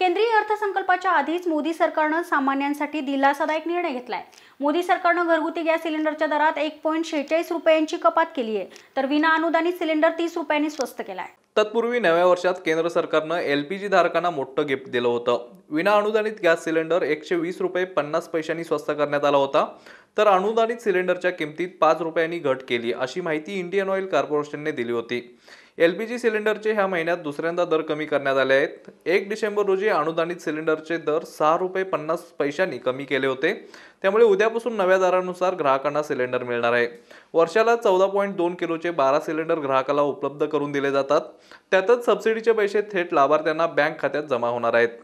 केंद्रीय अर्थसंकल्पाच्या आधीच मोदी सरकारनं सामान्यांसाठी दिलासादायक निर्णय घेतलाय मोदी सरकारनं घरगुती गॅस सिलेंडरच्या दरात एक पॉईंट शेहेचाळीस रुपयांची कपात केली आहे तर विना अनुदानित सिलेंडर तीस रुपयांनी स्वस्त केलाय तत्पूर्वी नव्या वर्षात केंद्र सरकारनं एल पी जी धारकांना मोठं गिफ्ट दिलं होतं विना अनुदानित गॅस सिलेंडर एकशे वीस रुपये पन्नास पैशांनी स्वस्त करण्यात आला होता तर अनुदानित सिलेंडरच्या किमतीत पाच रुपयांनी घट केली अशी माहिती इंडियन ऑइल कॉर्पोरेशनने दिली होती एल पी जी सिलेंडरचे ह्या महिन्यात दुसऱ्यांदा दर कमी करण्यात आले आहेत एक डिसेंबर रोजी अनुदानित सिलेंडरचे दर सहा रुपये पन्नास पैशांनी कमी केले होते त्यामुळे उद्यापासून नव्या दरानुसार ग्राहकांना सिलेंडर मिळणार आहे वर्षाला चौदा पॉईंट दोन किलोचे बारा सिलेंडर ग्राहकाला उपलब्ध करून दिले जातात त्यातच सबसिडीचे पैसे थेट लाभार्थ्यांना बँक खात्यात जमा होणार आहेत